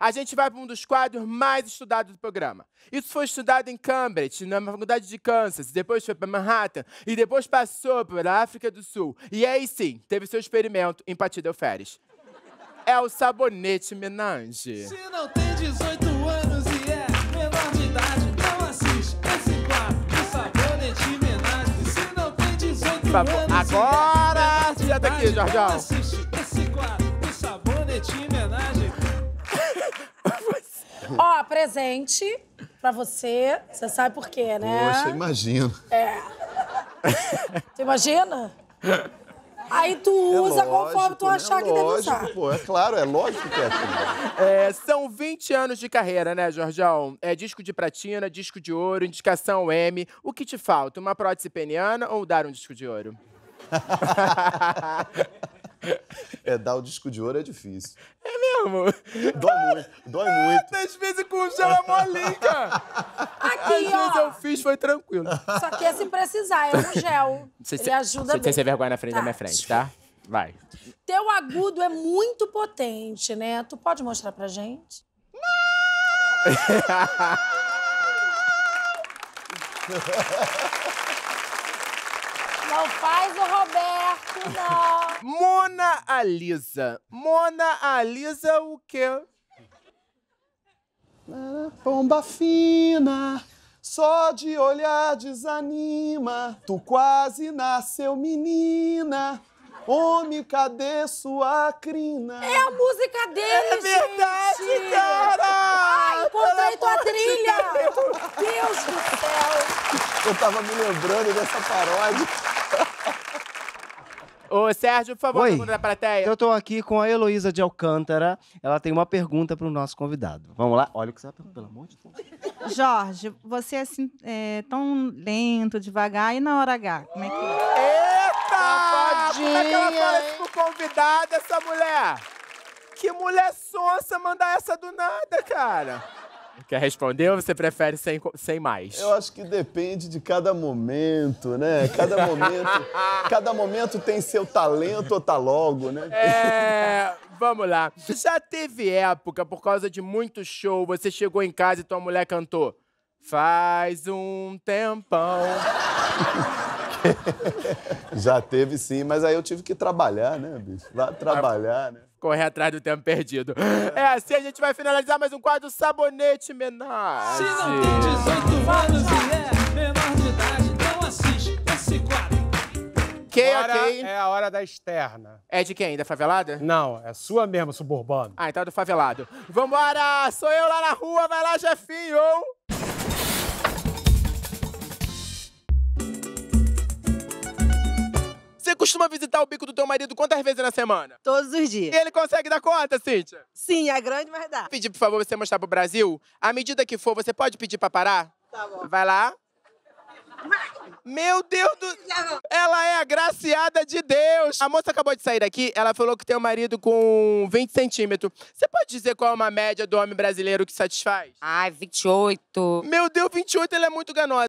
a gente vai para um dos quadros mais estudados do programa. Isso foi estudado em Cambridge, na faculdade de Kansas, depois foi para Manhattan e depois passou para a África do Sul. E aí sim, teve seu experimento em Patideu Férez. É o sabonete Menange. Se não tem 18 anos e é menor de idade, não assiste esse quadro do sabonete Menange. Se não tem 18 Por anos agora, e é menor de idade, então Jorjão. Ó, presente pra você. Você sabe por quê, né? Poxa, imagino. É. Você imagina? Aí tu é usa é lógico, conforme tu né? achar é que lógico, deve usar. Pô, é claro, é lógico que é assim. É, são 20 anos de carreira, né, Jorjão? É disco de pratina, disco de ouro, indicação M. O que te falta? Uma prótese peniana ou dar um disco de ouro? é, dar o disco de ouro é difícil. Dói muito, dói é, muito. Às vezes com o gel é molinha. Aqui, Às ó. vezes eu fiz, foi tranquilo. Só que é se precisar, é um gel. Ele ajuda bem. Sem vergonha na frente da tá. minha frente, tá? Vai. Teu agudo é muito potente, né? Tu pode mostrar pra gente? Não! Não faz o Roberto, não. Mona Alisa. Mona Alisa o quê? Pomba fina, só de olhar desanima. Tu quase nasceu menina. Homem, cadê sua crina? É a música dele, É verdade, gente. cara! Ai, encontrei tua trilha! Eu tava me lembrando dessa paródia. Ô, Sérgio, por favor, pergunta da plateia. Eu tô aqui com a Heloísa de Alcântara. Ela tem uma pergunta pro nosso convidado. Vamos lá? Olha o que você vai pelo amor de Deus. Jorge, você é, assim, é tão lento, devagar, e na hora H? Como é que é? Eita! Como é que ela fala isso pro convidado, essa mulher? Que mulher sonsa mandar essa do nada, cara! Quer responder ou você prefere sem, sem mais? Eu acho que depende de cada momento, né? Cada momento, cada momento tem seu talento ou tá logo, né? É, vamos lá. Já teve época, por causa de muito show, você chegou em casa e tua mulher cantou Faz um tempão. Já teve sim, mas aí eu tive que trabalhar, né, bicho? Vá trabalhar, né? Correr atrás do tempo perdido. É. assim, a gente vai finalizar mais um quadro Sabonete Menage. Se não tem 18 anos e é menor de idade, não assiste esse quadro. Quem é Agora é quem? É a hora da externa. É de quem? Da favelada? Não, é sua mesmo, suburbano. Ah, então é do favelado. Vambora! Sou eu lá na rua, vai lá, Jefinho! costuma visitar o bico do teu marido quantas vezes na semana? Todos os dias. E ele consegue dar conta, Cíntia? Sim, é grande, mas dá. Pedir, por favor, você mostrar pro Brasil. À medida que for, você pode pedir pra parar? Tá bom. Vai lá. Meu Deus do Ela é agraciada de Deus. A moça acabou de sair daqui, ela falou que tem um marido com 20 centímetros. Você pode dizer qual é uma média do homem brasileiro que satisfaz? Ai, 28. Meu Deus, 28, ela é muito ganosa.